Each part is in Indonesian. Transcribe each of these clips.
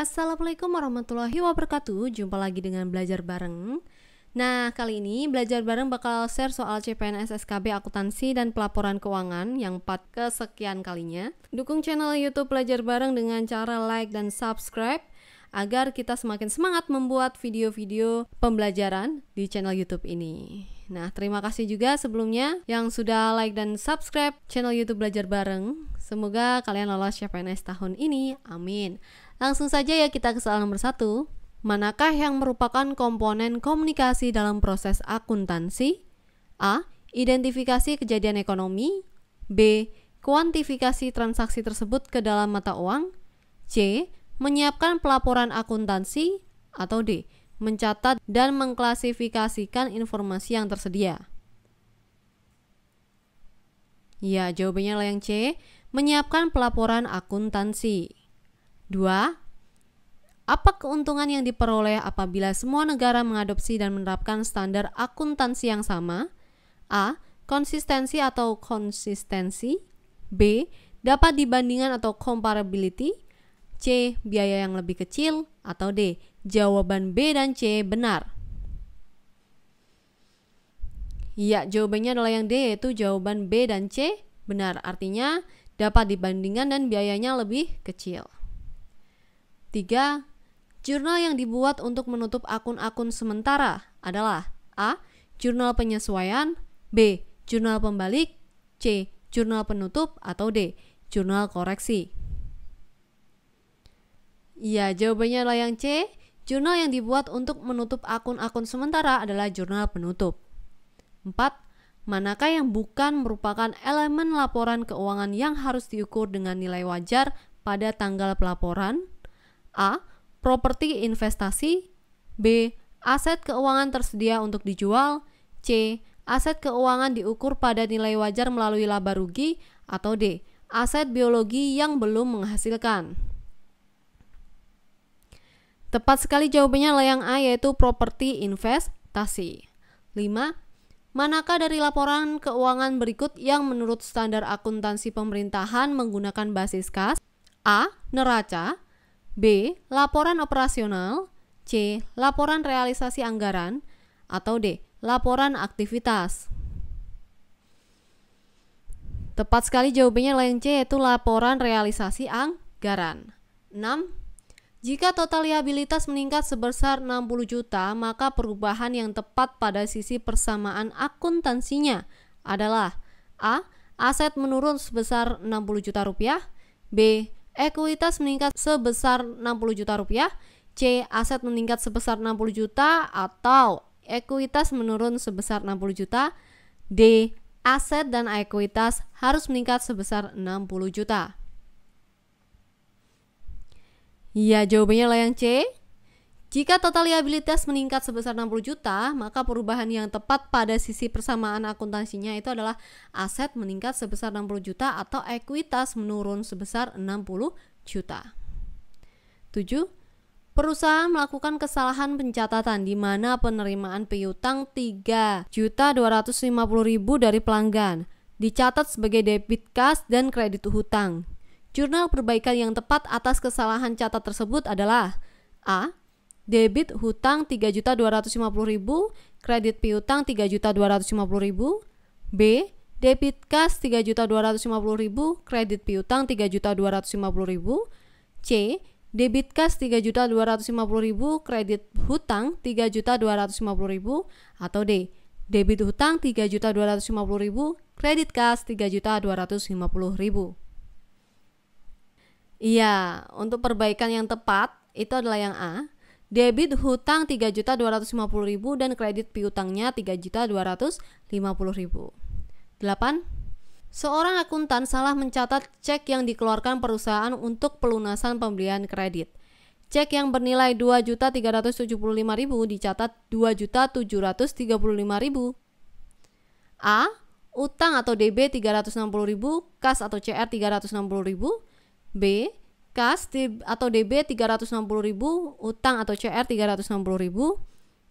Assalamualaikum warahmatullahi wabarakatuh. Jumpa lagi dengan belajar bareng. Nah, kali ini belajar bareng bakal share soal CPNS SKB akuntansi dan pelaporan keuangan yang 4 kesekian kalinya. Dukung channel YouTube Belajar Bareng dengan cara like dan subscribe agar kita semakin semangat membuat video-video pembelajaran di channel YouTube ini. Nah, terima kasih juga sebelumnya yang sudah like dan subscribe channel YouTube Belajar Bareng. Semoga kalian lolos CPNS tahun ini. Amin. Langsung saja ya kita ke soal nomor satu. Manakah yang merupakan komponen komunikasi dalam proses akuntansi? A. Identifikasi kejadian ekonomi B. Kuantifikasi transaksi tersebut ke dalam mata uang C. Menyiapkan pelaporan akuntansi atau D. Mencatat dan mengklasifikasikan informasi yang tersedia Ya, jawabannya lah yang C. Menyiapkan pelaporan akuntansi. Dua, apa keuntungan yang diperoleh apabila semua negara mengadopsi dan menerapkan standar akuntansi yang sama? A. Konsistensi atau konsistensi B. Dapat dibandingkan atau comparability C. Biaya yang lebih kecil atau D. Jawaban B dan C benar. Ya, jawabannya adalah yang D yaitu jawaban B dan C benar. Artinya dapat dibandingkan dan biayanya lebih kecil. 3. Jurnal yang dibuat untuk menutup akun-akun sementara adalah A. Jurnal penyesuaian B. Jurnal pembalik C. Jurnal penutup atau D. Jurnal koreksi ya jawabannya adalah yang C. Jurnal yang dibuat untuk menutup akun-akun sementara adalah jurnal penutup. 4. Manakah yang bukan merupakan elemen laporan keuangan yang harus diukur dengan nilai wajar pada tanggal pelaporan? A. Properti investasi B. Aset keuangan tersedia untuk dijual C. Aset keuangan diukur pada nilai wajar melalui laba rugi atau D. Aset biologi yang belum menghasilkan. Tepat sekali jawabannya layang A yaitu properti investasi. 5. Manakah dari laporan keuangan berikut yang menurut standar akuntansi pemerintahan menggunakan basis kas? A. Neraca B. Laporan operasional C. Laporan realisasi anggaran atau D. Laporan aktivitas Tepat sekali jawabannya lain C yaitu laporan realisasi anggaran 6. Jika total liabilitas meningkat sebesar 60 juta, maka perubahan yang tepat pada sisi persamaan akuntansinya adalah A. Aset menurun sebesar 60 juta rupiah B. Ekuitas meningkat sebesar 60 juta rupiah, C. Aset meningkat sebesar 60 juta atau ekuitas menurun sebesar 60 juta, D. Aset dan ekuitas harus meningkat sebesar 60 juta. Ya, jawabannya lah yang C. Jika total liabilitas meningkat sebesar 60 juta, maka perubahan yang tepat pada sisi persamaan akuntansinya itu adalah aset meningkat sebesar 60 juta atau ekuitas menurun sebesar 60 juta. 7. Perusahaan melakukan kesalahan pencatatan di mana penerimaan piutang 3 dari pelanggan dicatat sebagai debit kas dan kredit hutang. Jurnal perbaikan yang tepat atas kesalahan catat tersebut adalah A debit hutang 3.250.000, kredit piutang 3.250.000, B. Debit kas 3.250.000, kredit piutang 3.250.000, C. Debit kas 3.250.000, kredit hutang 3.250.000, atau D. Debit hutang 3.250.000, kredit kas 3.250.000. Iya, untuk perbaikan yang tepat itu adalah yang A debit hutang 3.250.000 dan kredit piutangnya 3.250.000. 8. Seorang akuntan salah mencatat cek yang dikeluarkan perusahaan untuk pelunasan pembelian kredit. Cek yang bernilai 2.375.000 dicatat 2.735.000. A. Utang atau DB 360.000, kas atau CR 360.000. B kas atau DB 360.000, utang atau CR 360.000,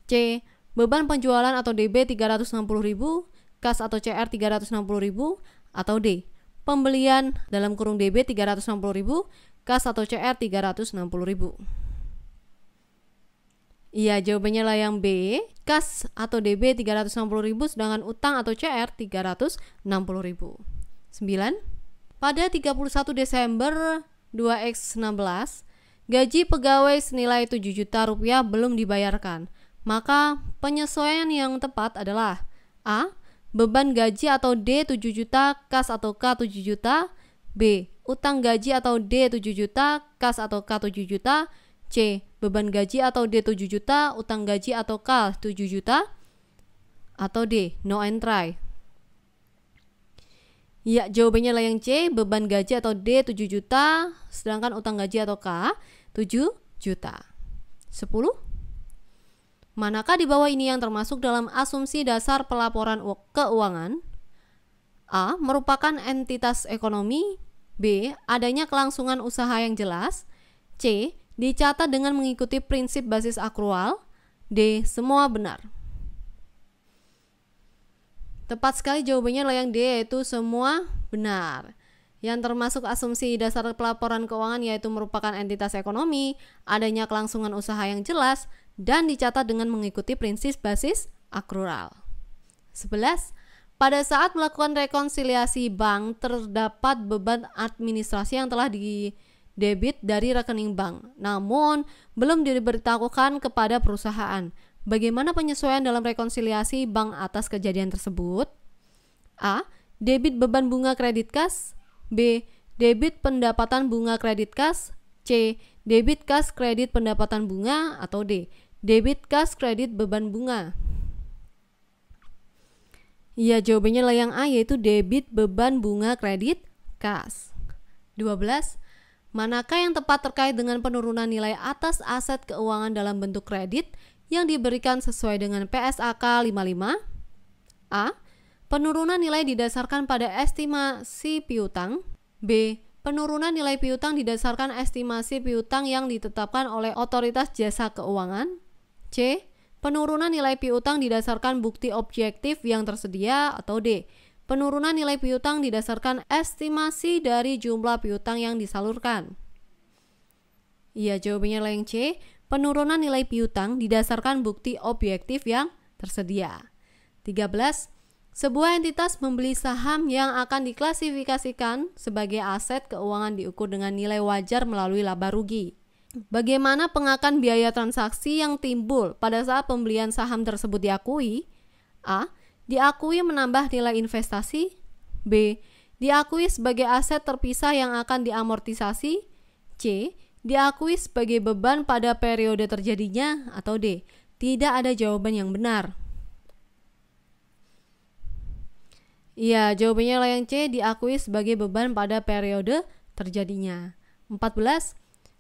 C beban penjualan atau DB 360.000, kas atau CR 360.000 atau D pembelian dalam kurung DB 360.000, kas atau CR 360.000. Iya, jawabannya lah yang B, kas atau DB 360.000 sedangkan utang atau CR 360.000. 9. Pada 31 Desember 2X16, gaji pegawai senilai 7 juta rupiah belum dibayarkan, maka penyesuaian yang tepat adalah A. Beban gaji atau D 7 juta, kas atau K 7 juta B. Utang gaji atau D 7 juta, kas atau K 7 juta C. Beban gaji atau D 7 juta, utang gaji atau K 7 juta atau D. No and try Ya, jawabannya lah yang C, beban gaji atau D 7 juta, sedangkan utang gaji atau K 7 juta. 10. Manakah di bawah ini yang termasuk dalam asumsi dasar pelaporan keuangan? A. Merupakan entitas ekonomi B. Adanya kelangsungan usaha yang jelas C. Dicatat dengan mengikuti prinsip basis akrual D. Semua benar Tepat sekali jawabannya yang D yaitu semua benar. Yang termasuk asumsi dasar pelaporan keuangan yaitu merupakan entitas ekonomi, adanya kelangsungan usaha yang jelas, dan dicatat dengan mengikuti prinsip basis akrural. 11. Pada saat melakukan rekonsiliasi bank, terdapat beban administrasi yang telah debit dari rekening bank, namun belum diberitahukan kepada perusahaan. Bagaimana penyesuaian dalam rekonsiliasi bank atas kejadian tersebut? A. Debit beban bunga kredit kas B. Debit pendapatan bunga kredit kas C. Debit kas kredit pendapatan bunga atau D. Debit kas kredit beban bunga Ya jawabannya lah yang A yaitu debit beban bunga kredit kas 12. Manakah yang tepat terkait dengan penurunan nilai atas aset keuangan dalam bentuk kredit yang diberikan sesuai dengan PSAK 55 A. Penurunan nilai didasarkan pada estimasi piutang B. Penurunan nilai piutang didasarkan estimasi piutang yang ditetapkan oleh otoritas jasa keuangan C. Penurunan nilai piutang didasarkan bukti objektif yang tersedia atau D. Penurunan nilai piutang didasarkan estimasi dari jumlah piutang yang disalurkan. Iya, jawabannya yang C penurunan nilai piutang didasarkan bukti objektif yang tersedia. 13. Sebuah entitas membeli saham yang akan diklasifikasikan sebagai aset keuangan diukur dengan nilai wajar melalui laba rugi. Bagaimana pengakan biaya transaksi yang timbul pada saat pembelian saham tersebut diakui? A. Diakui menambah nilai investasi. B. Diakui sebagai aset terpisah yang akan diamortisasi. C diakui sebagai beban pada periode terjadinya atau D. Tidak ada jawaban yang benar. Iya, jawabannya lah yang C diakui sebagai beban pada periode terjadinya. 14.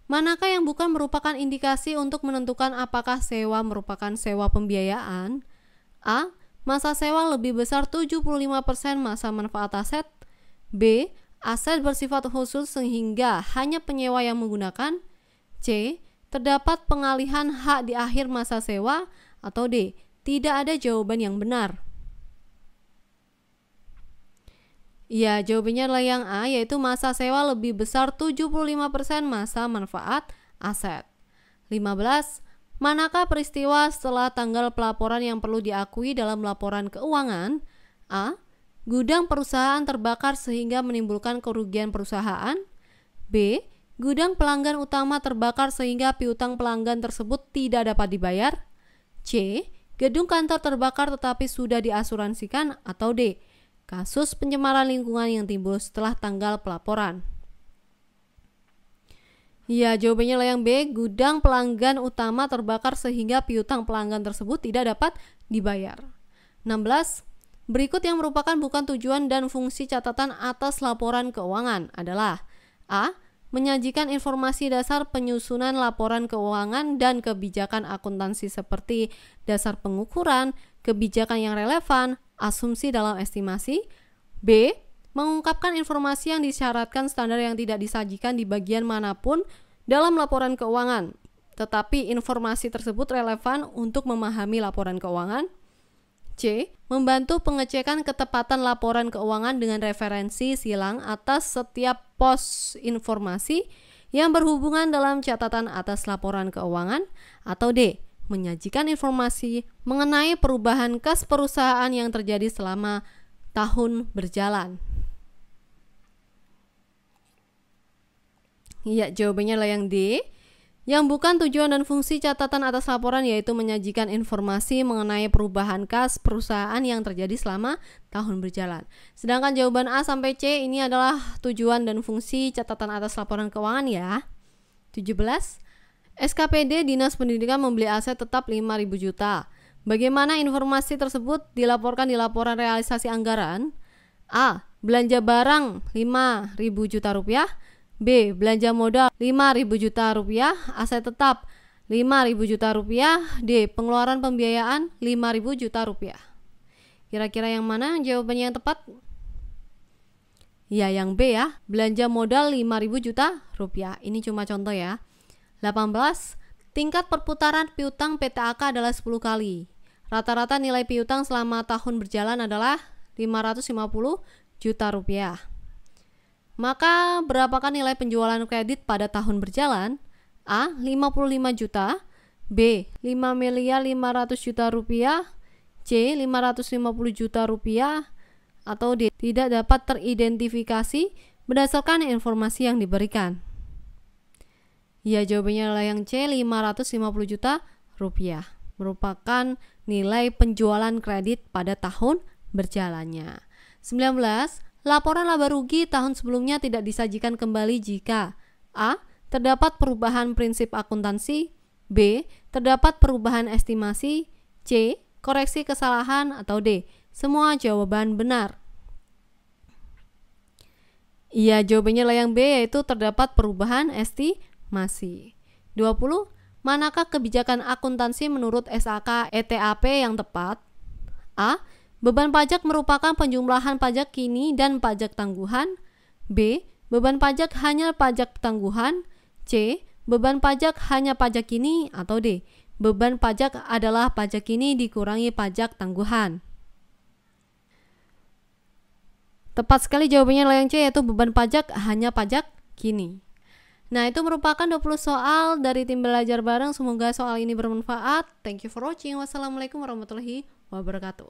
Manakah yang bukan merupakan indikasi untuk menentukan apakah sewa merupakan sewa pembiayaan? A. Masa sewa lebih besar 75% masa manfaat aset. B. Aset bersifat khusus sehingga hanya penyewa yang menggunakan. C. Terdapat pengalihan hak di akhir masa sewa atau D. Tidak ada jawaban yang benar. Ya, jawabannya adalah yang A, yaitu masa sewa lebih besar 75% masa manfaat aset. 15. Manakah peristiwa setelah tanggal pelaporan yang perlu diakui dalam laporan keuangan? A. Gudang perusahaan terbakar sehingga menimbulkan kerugian perusahaan. B. Gudang pelanggan utama terbakar sehingga piutang pelanggan tersebut tidak dapat dibayar. C. Gedung kantor terbakar tetapi sudah diasuransikan atau D. Kasus pencemaran lingkungan yang timbul setelah tanggal pelaporan. Ya, jawabannya lah yang B, gudang pelanggan utama terbakar sehingga piutang pelanggan tersebut tidak dapat dibayar. 16. Berikut yang merupakan bukan tujuan dan fungsi catatan atas laporan keuangan adalah A. Menyajikan informasi dasar penyusunan laporan keuangan dan kebijakan akuntansi seperti dasar pengukuran, kebijakan yang relevan, asumsi dalam estimasi. B. Mengungkapkan informasi yang disyaratkan standar yang tidak disajikan di bagian manapun dalam laporan keuangan, tetapi informasi tersebut relevan untuk memahami laporan keuangan. C. Membantu pengecekan ketepatan laporan keuangan dengan referensi silang atas setiap pos informasi yang berhubungan dalam catatan atas laporan keuangan atau D. Menyajikan informasi mengenai perubahan kas perusahaan yang terjadi selama tahun berjalan. Iya, jawabannya adalah yang D yang bukan tujuan dan fungsi catatan atas laporan yaitu menyajikan informasi mengenai perubahan kas perusahaan yang terjadi selama tahun berjalan. Sedangkan jawaban A sampai C ini adalah tujuan dan fungsi catatan atas laporan keuangan ya. 17. SKPD Dinas Pendidikan membeli aset tetap 5.000 juta. Bagaimana informasi tersebut dilaporkan di laporan realisasi anggaran? A. Belanja barang 5.000 juta rupiah. B. Belanja modal 5.000 juta rupiah, aset tetap 5.000 juta rupiah, D. Pengeluaran pembiayaan 5.000 juta rupiah. Kira-kira yang mana jawabannya yang tepat? Ya, yang B ya. Belanja modal 5.000 juta rupiah. Ini cuma contoh ya. 18. Tingkat perputaran piutang PTAK adalah 10 kali. Rata-rata nilai piutang selama tahun berjalan adalah 550 juta rupiah. Maka berapakah nilai penjualan kredit pada tahun berjalan? A. 55 juta B. 5 miliar 500 juta rupiah C. 550 juta rupiah atau D. Tidak dapat teridentifikasi berdasarkan informasi yang diberikan. Ya, jawabannya adalah yang C, 550 juta rupiah. Merupakan nilai penjualan kredit pada tahun berjalannya. 19. Laporan laba rugi tahun sebelumnya tidak disajikan kembali jika A. Terdapat perubahan prinsip akuntansi B. Terdapat perubahan estimasi C. Koreksi kesalahan atau D. Semua jawaban benar. Iya, jawabannya layang B yaitu terdapat perubahan estimasi. 20. Manakah kebijakan akuntansi menurut SAK ETAP yang tepat? A. Beban pajak merupakan penjumlahan pajak kini dan pajak tangguhan. B. Beban pajak hanya pajak tangguhan. C. Beban pajak hanya pajak kini atau D. Beban pajak adalah pajak kini dikurangi pajak tangguhan. Tepat sekali jawabannya layang C yaitu beban pajak hanya pajak kini. Nah, itu merupakan 20 soal dari tim belajar bareng. Semoga soal ini bermanfaat. Thank you for watching. Wassalamualaikum warahmatullahi wabarakatuh.